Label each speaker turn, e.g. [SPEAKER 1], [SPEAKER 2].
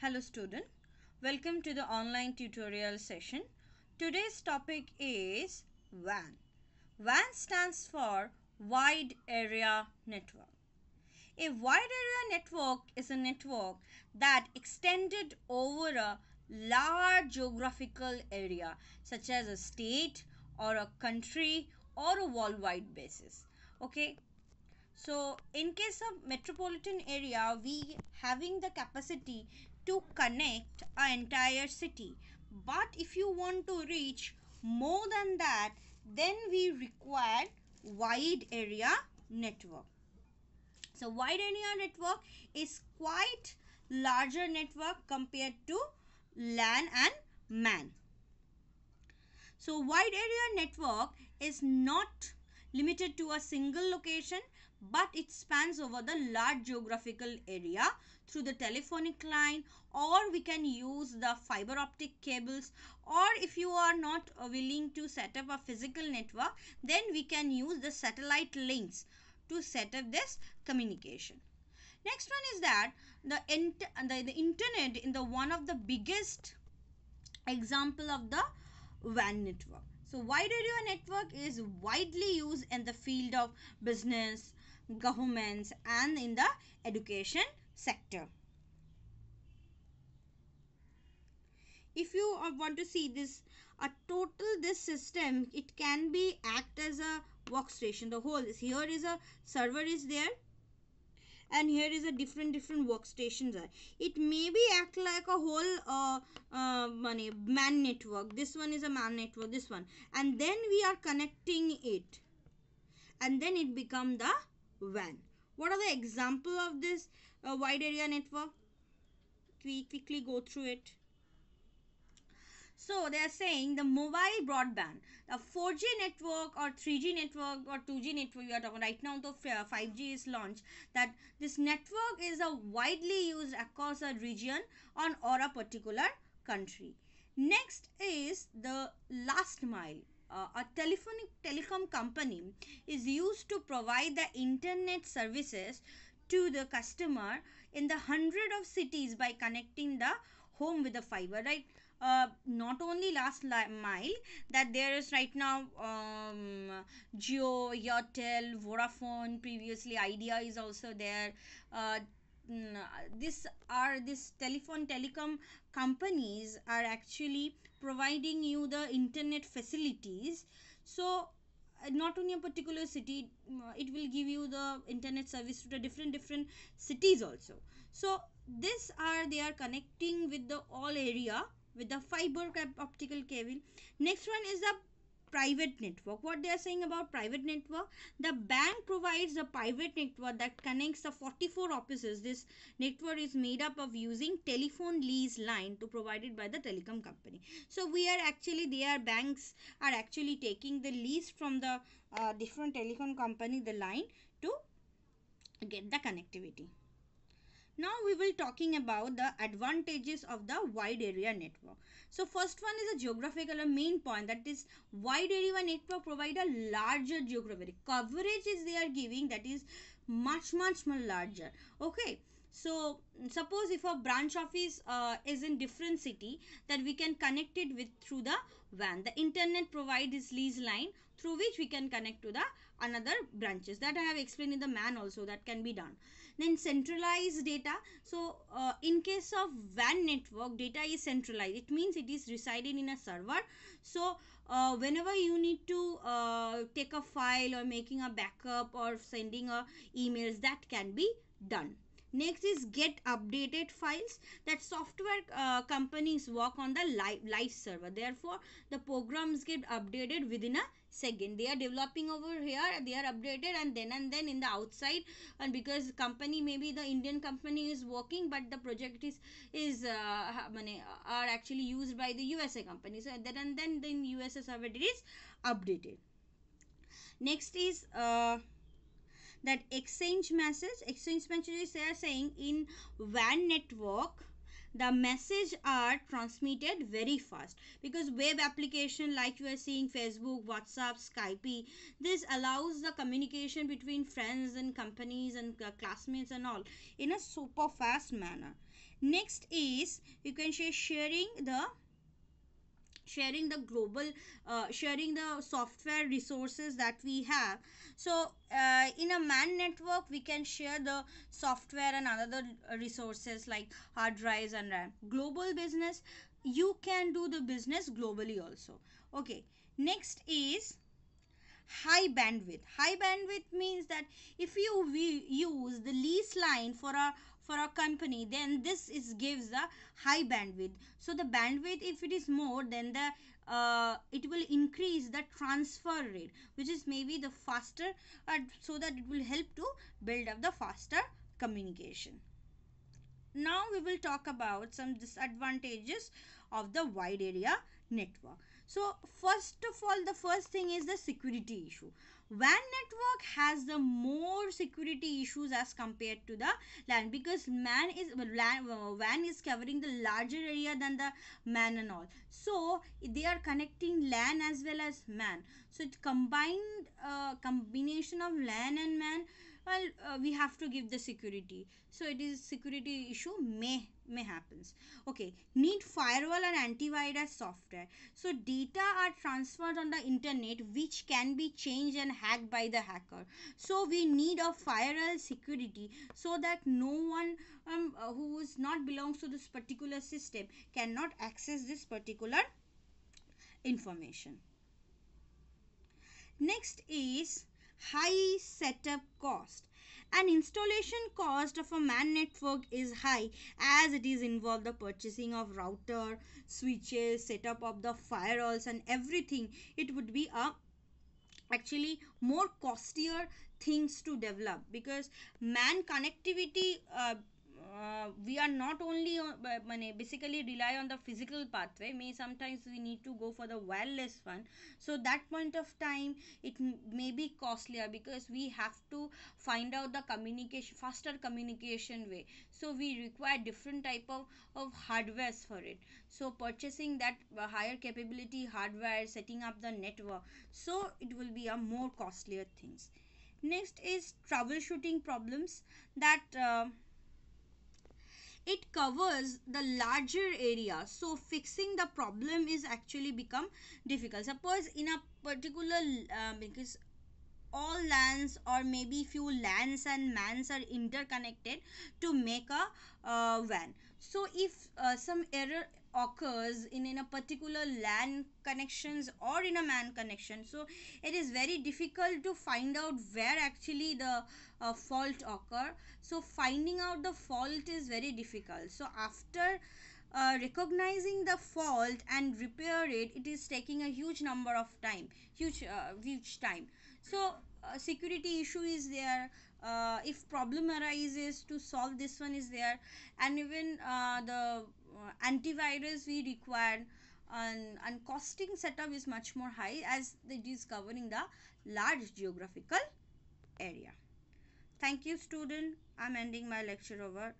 [SPEAKER 1] Hello student, welcome to the online tutorial session. Today's topic is WAN. WAN stands for Wide Area Network. A wide area network is a network that extended over a large geographical area such as a state or a country or a worldwide basis. Okay, so in case of metropolitan area, we having the capacity to connect an entire city. But if you want to reach more than that, then we require wide area network. So wide area network is quite larger network compared to LAN and MAN. So wide area network is not limited to a single location but it spans over the large geographical area through the telephonic line or we can use the fiber optic cables or if you are not willing to set up a physical network then we can use the satellite links to set up this communication. Next one is that the, int the, the internet in the one of the biggest example of the WAN network. So wide area network is widely used in the field of business, governments and in the education sector. If you uh, want to see this, a total this system, it can be act as a workstation. The whole is here is a server is there and here is a different different workstations are it may be act like a whole uh, uh, money man network this one is a man network this one and then we are connecting it and then it become the WAN. What are the example of this uh, wide area network? We quickly go through it. So they are saying the mobile broadband, the 4G network or 3G network or 2G network you are talking right now the 5G is launched that this network is a widely used across a region on or a particular country. Next is the last mile uh, a telephonic telecom company is used to provide the internet services to the customer in the hundred of cities by connecting the home with the fiber right uh, not only last mile that there is right now um, Geo, Yotel, Vodafone. Previously, Idea is also there. Uh, Mm, this are this telephone telecom companies are actually providing you the internet facilities so uh, not only a particular city mm, it will give you the internet service to the different different cities also so this are they are connecting with the all area with the fiber optical cable next one is the private network. What they are saying about private network? The bank provides a private network that connects the 44 offices. This network is made up of using telephone lease line to provided by the telecom company. So we are actually, their banks are actually taking the lease from the uh, different telecom company, the line to get the connectivity. Now we will talking about the advantages of the wide area network. So first one is a geographical main point that is wide area network provide a larger geographic coverage is they are giving that is much much more larger. Okay. So suppose if a branch office uh, is in different city that we can connect it with through the WAN. The internet provide this lease line through which we can connect to the another branches that I have explained in the man also that can be done. Then centralized data. So uh, in case of WAN network, data is centralized. It means it is resided in a server. So uh, whenever you need to uh, take a file or making a backup or sending a emails, that can be done. Next is get updated files that software uh, companies work on the live, live server. Therefore, the programs get updated within a second they are developing over here they are updated and then and then in the outside and because company maybe the indian company is working but the project is is uh, are actually used by the usa company so then and then then usa server it is updated next is uh, that exchange message exchange message they are saying in WAN network the message are transmitted very fast because web application like you are seeing facebook whatsapp skype this allows the communication between friends and companies and uh, classmates and all in a super fast manner next is you can share sharing the sharing the global uh, sharing the software resources that we have so uh, in a man network we can share the software and other uh, resources like hard drives and ram global business you can do the business globally also okay next is high bandwidth high bandwidth means that if you use the lease line for a for a company then this is gives a high bandwidth so the bandwidth if it is more then the uh, it will increase the transfer rate which is maybe the faster uh, so that it will help to build up the faster communication now we will talk about some disadvantages of the wide area network so first of all, the first thing is the security issue. WAN network has the more security issues as compared to the LAN because man is WAN uh, is covering the larger area than the MAN and all. So they are connecting LAN as well as MAN. So it combined uh, combination of LAN and MAN well uh, we have to give the security so it is security issue may may happens okay need firewall and antivirus software so data are transferred on the internet which can be changed and hacked by the hacker so we need a firewall security so that no one um, uh, who is not belongs to this particular system cannot access this particular information next is high setup cost. An installation cost of a MAN network is high as it is involved the purchasing of router, switches, setup of the firewalls and everything. It would be a actually more costlier things to develop because man connectivity uh, uh, we are not only on, uh, basically rely on the physical pathway may sometimes we need to go for the wireless one so that point of time it may be costlier because we have to find out the communication faster communication way so we require different type of, of hardwares for it so purchasing that uh, higher capability hardware setting up the network so it will be a more costlier things next is troubleshooting problems that uh, it covers the larger area so fixing the problem is actually become difficult suppose in a particular um, because all lands or maybe few lands and mans are interconnected to make a uh, van. So if uh, some error occurs in, in a particular land connections or in a MAN connection, so it is very difficult to find out where actually the uh, fault occur. So finding out the fault is very difficult. So after uh, recognizing the fault and repair it, it is taking a huge number of time, huge, uh, huge time so uh, security issue is there uh, if problem arises to solve this one is there and even uh, the uh, antivirus we require and, and costing setup is much more high as it is covering the large geographical area thank you student i'm ending my lecture over